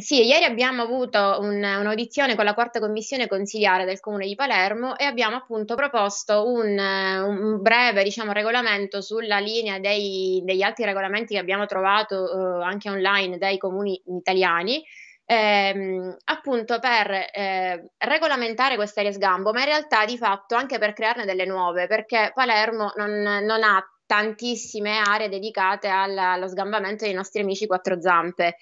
Sì, ieri abbiamo avuto un, un'audizione con la quarta commissione consiliare del Comune di Palermo e abbiamo appunto proposto un, un breve diciamo, regolamento sulla linea dei, degli altri regolamenti che abbiamo trovato eh, anche online dai comuni italiani. Ehm, appunto per eh, regolamentare questa sgambo, ma in realtà di fatto anche per crearne delle nuove, perché Palermo non, non ha tantissime aree dedicate alla, allo sgambamento dei nostri amici quattro zampe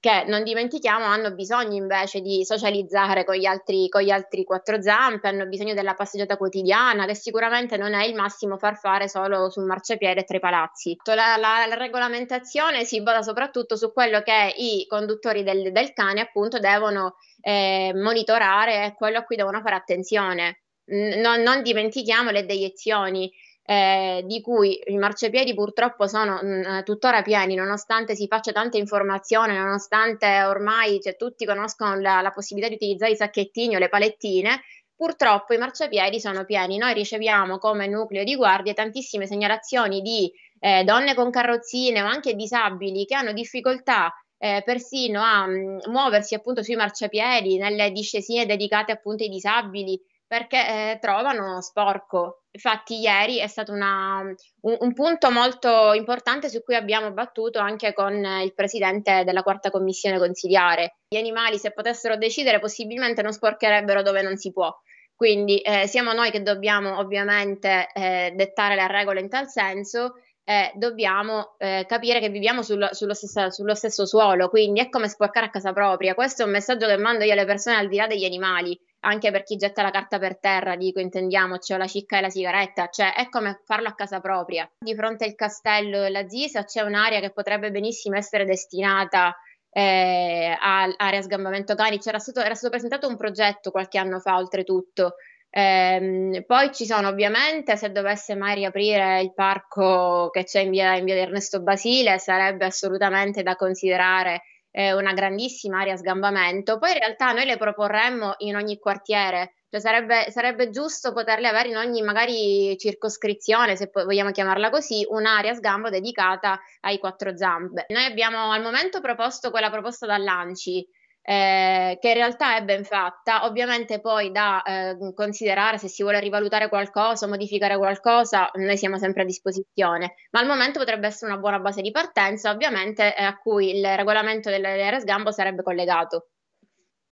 che non dimentichiamo hanno bisogno invece di socializzare con gli, altri, con gli altri quattro zampe, hanno bisogno della passeggiata quotidiana, che sicuramente non è il massimo far fare solo sul marciapiede tra i palazzi. La, la, la, regolamentazione si basa soprattutto su quello che i conduttori del, del cane appunto devono eh, monitorare e quello a cui devono fare attenzione. Non, non dimentichiamo le deiezioni, eh, di cui i marciapiedi purtroppo sono mh, mm, eh, tuttora pieni, nonostante si faccia tanta informazione, nonostante ormai cioè, tutti conoscono la, la possibilità di utilizzare i sacchettini o le palettine, purtroppo i marciapiedi sono pieni. Noi riceviamo come nucleo di guardia tantissime segnalazioni di eh, donne con carrozzine o anche disabili che hanno difficoltà eh, persino a mh, mm, muoversi appunto sui marciapiedi, nelle discesine dedicate appunto ai disabili perché eh, trovano sporco. Infatti ieri è stato una, un, un, punto molto importante su cui abbiamo battuto anche con eh, il presidente della quarta commissione consigliare. Gli animali se potessero decidere possibilmente non sporcherebbero dove non si può. Quindi eh, siamo noi che dobbiamo ovviamente eh, dettare le regole in tal senso eh, dobbiamo eh, capire che viviamo sul, sullo, stesso, sullo, stesso, suolo, quindi è come sporcare a casa propria. Questo è un messaggio che mando io alle persone al di là degli animali anche per chi getta la carta per terra, dico intendiamoci, o la cicca e la sigaretta, cioè è come farlo a casa propria. Di fronte al castello della Zisa c'è un'area che potrebbe benissimo essere destinata eh, all'area sgambamento cani, era stato, era stato presentato un progetto qualche anno fa oltretutto, Ehm, poi ci sono ovviamente, se dovesse mai riaprire il parco che c'è in via, in via di Ernesto Basile, sarebbe assolutamente da considerare eh, una grandissima area sgambamento, poi in realtà noi le proporremmo in ogni quartiere, cioè sarebbe, sarebbe, giusto poterle avere in ogni magari circoscrizione, se vogliamo chiamarla così, un'area sgambo dedicata ai quattro zampe. Noi abbiamo al momento proposto quella proposta dall'ANCI, eh, che in realtà è ben fatta, ovviamente poi da eh, considerare se si vuole rivalutare qualcosa, modificare qualcosa, noi siamo sempre a disposizione, ma al momento potrebbe essere una buona base di partenza, ovviamente eh, a cui il regolamento dell'area sgambo sarebbe collegato.